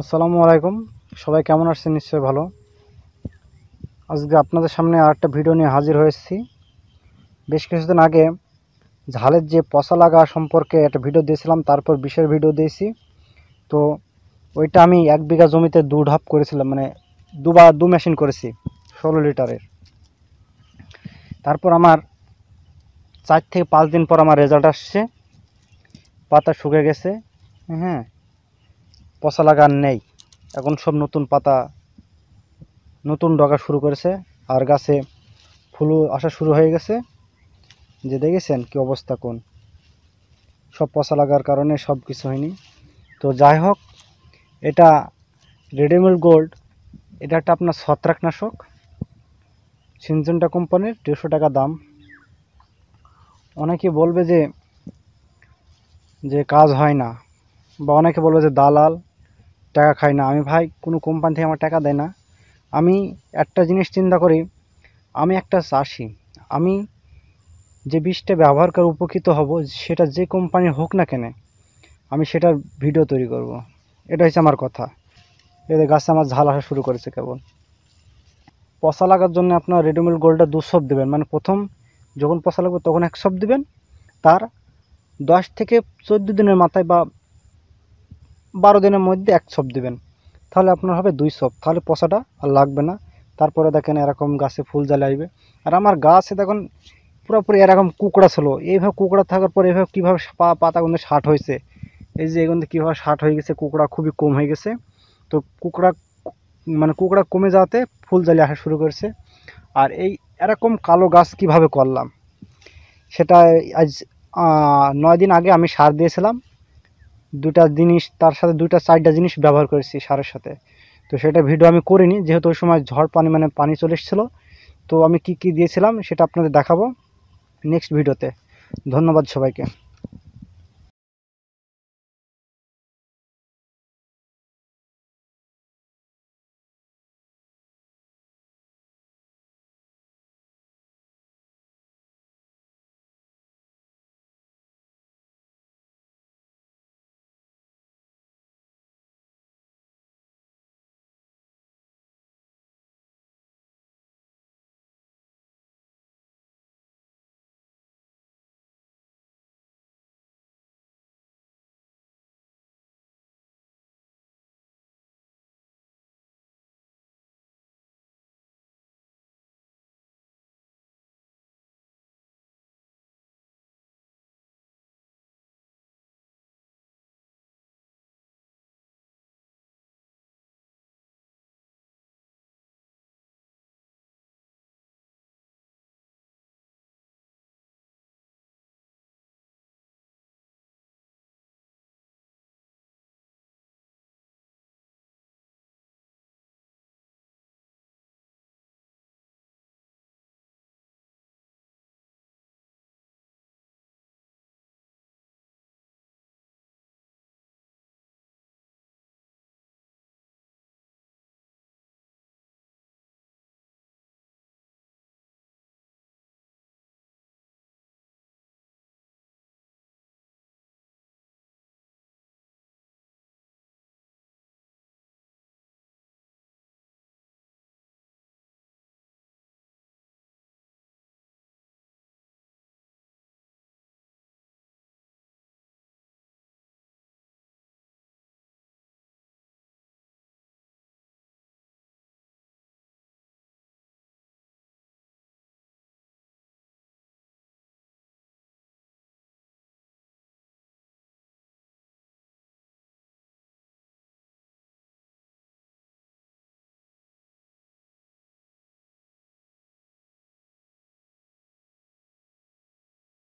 আসসালামু আলাইকুম সবাই কেমন আছেন নিশ্চয়ই ভালো আজকে আপনাদের সামনে আর একটা ভিডিও নিয়ে হাজির হয়েছি বেশ কিছুদিন আগে ঝালের যে পচা লাগা সম্পর্কে একটা ভিডিও দিয়েছিলাম তারপর বিষের ভিডিও দিয়েছি তো ওইটা আমি এক বিঘা জমিতে দু ঢাপ করেছিলাম মানে দুবার দু মেশিন করেছি ষোলো লিটারের তারপর আমার চার থেকে পাঁচ দিন পর আমার রেজাল্ট আসছে পাতা শুকে গেছে হ্যাঁ পচা লাগান নেই এখন সব নতুন পাতা নতুন ডগা শুরু করেছে আর গাছে ফুলও আসা শুরু হয়ে গেছে যে দেখেছেন কি অবস্থা কোন সব পচা লাগার কারণে সব কিছু হয়নি তো যাই হোক এটা রেডিমেড গোল্ড এটা একটা আপনার ছত্রাকনাশক সিনজনটা কোম্পানির দেড়শো টাকা দাম অনেকে বলবে যে যে কাজ হয় না বা অনেকে বলবে যে দালাল টাকা খায় না আমি ভাই কোনো কোম্পানি থেকে আমার টাকা দেয় না আমি একটা জিনিস চিন্তা করি আমি একটা চাষি আমি যে বীজটা ব্যবহার করে উপকৃত হব সেটা যে কোম্পানির হোক না কেন আমি সেটার ভিডিও তৈরি করব। এটা হচ্ছে আমার কথা এতে গাছে আমার ঝাল আসা শুরু করেছে কেবল পচা লাগার জন্য আপনার রেডিমেড গোল্ডটা দু সব দেবেন মানে প্রথম যখন পচা লাগবে তখন এক সব দেবেন তার দশ থেকে চোদ্দো দিনের মাথায় বা বারো দিনের মধ্যে এক সব দেবেন তাহলে আপনার হবে দুই সব তাহলে পচাটা আর লাগবে না তারপরে দেখেন এরকম গাছে ফুল জালে আসবে আর আমার গাছে দেখুন পুরোপুরি এরকম কুকড়া ছিল এইভাবে কুকড়া থাকার পর এইভাবে কীভাবে পা পাতাগুলো শার্ট হয়েছে এই যে এগুলো কীভাবে শার্ট হয়ে গেছে কুকড়া খুবই কম হয়ে গেছে তো কুকড়া মানে কুকড়া কমে যাওয়াতে ফুল জ্বালিয়ে আসা শুরু করেছে আর এই এরকম কালো গাছ কিভাবে করলাম সেটা আজ নয় দিন আগে আমি সার দিয়েছিলাম দুটা জিনিস তার সাথে দুটা চারটা জিনিস ব্যবহার করেছি সারের সাথে তো সেটা ভিডিও আমি করিনি যেহেতু ওই সময় ঝড় পানি মানে পানি চলে এসেছিলো তো আমি কি কি দিয়েছিলাম সেটা আপনাদের দেখাবো নেক্সট ভিডিওতে ধন্যবাদ সবাইকে